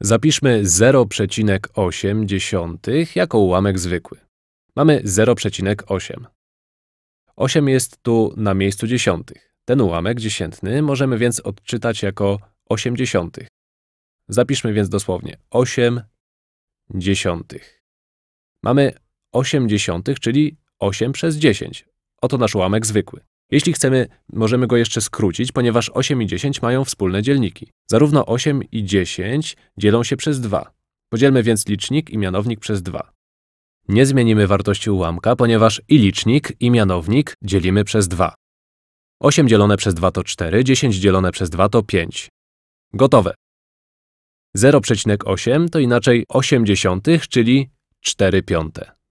Zapiszmy 0,8 jako ułamek zwykły. Mamy 0,8. 8 jest tu na miejscu dziesiątych. Ten ułamek dziesiętny możemy więc odczytać jako 80. Zapiszmy więc dosłownie 8 dziesiątych. Mamy 8 dziesiątych, czyli 8 przez 10. Oto nasz ułamek zwykły. Jeśli chcemy, możemy go jeszcze skrócić, ponieważ 8 i 10 mają wspólne dzielniki. Zarówno 8 i 10 dzielą się przez 2. Podzielmy więc licznik i mianownik przez 2. Nie zmienimy wartości ułamka, ponieważ i licznik, i mianownik dzielimy przez 2. 8 dzielone przez 2 to 4, 10 dzielone przez 2 to 5. Gotowe. 0,8 to inaczej 0,8, czyli 4 piąte.